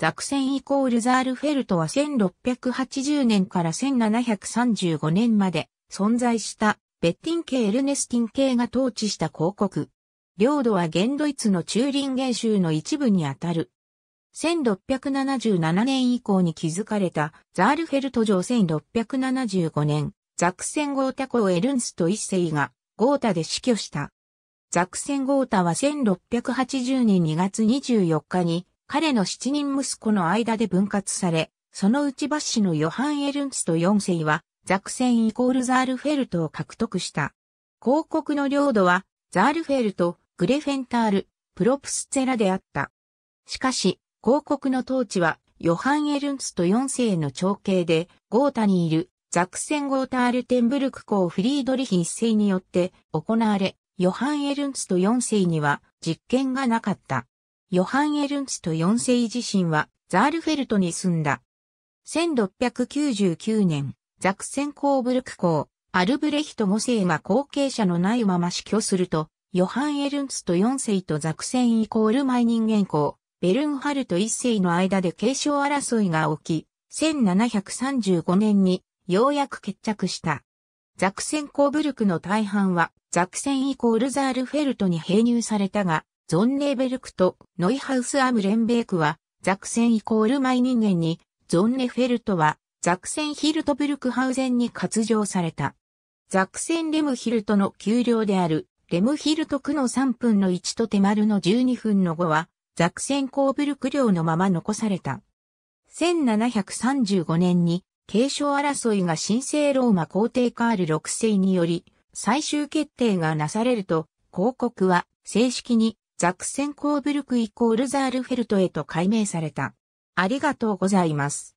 ザクセンイコールザールフェルトは1680年から1735年まで存在したベッティン系エルネスティン系が統治した広告。領土は現ドイツのチューリンゲン州の一部にあたる。1677年以降に築かれたザールフェルト城1675年、ザクセンゴータ公エルンスト一世がゴータで死去した。ザクセンゴータは1680年2月24日に彼の七人息子の間で分割され、そのうちバッシのヨハン・エルンツと四世は、ザクセンイコールザールフェルトを獲得した。広告の領土は、ザールフェルト、グレフェンタール、プロプスツェラであった。しかし、広告の統治は、ヨハン・エルンツと四世の長兄で、ゴータにいる、ザクセン・ゴータールテンブルク公フリードリヒ一世によって行われ、ヨハン・エルンツと四世には実権がなかった。ヨハン・エルンスト4世自身はザールフェルトに住んだ。1699年、ザクセンコーブルク公、アルブレヒト5世が後継者のないまま死去すると、ヨハン・エルンスト4世とザクセンイコールマイ人間公、ベルンハルト1世の間で継承争いが起き、1735年にようやく決着した。ザクセンコーブルクの大半はザクセンイコールザールフェルトに併入されたが、ゾンネーベルクとノイハウス・アムレンベークは、ザクセンイコールマイ人間に、ゾンネフェルトは、ザクセンヒルトブルクハウゼンに割譲された。ザクセン・レムヒルトの丘陵である、レムヒルト区の3分の1と手丸の12分の5は、ザクセンコーブルク領のまま残された。1735年に、継承争いが神聖ローマ皇帝カール6世により、最終決定がなされると、広告は正式にザクセンコーブルクイコールザールフェルトへと改名された。ありがとうございます。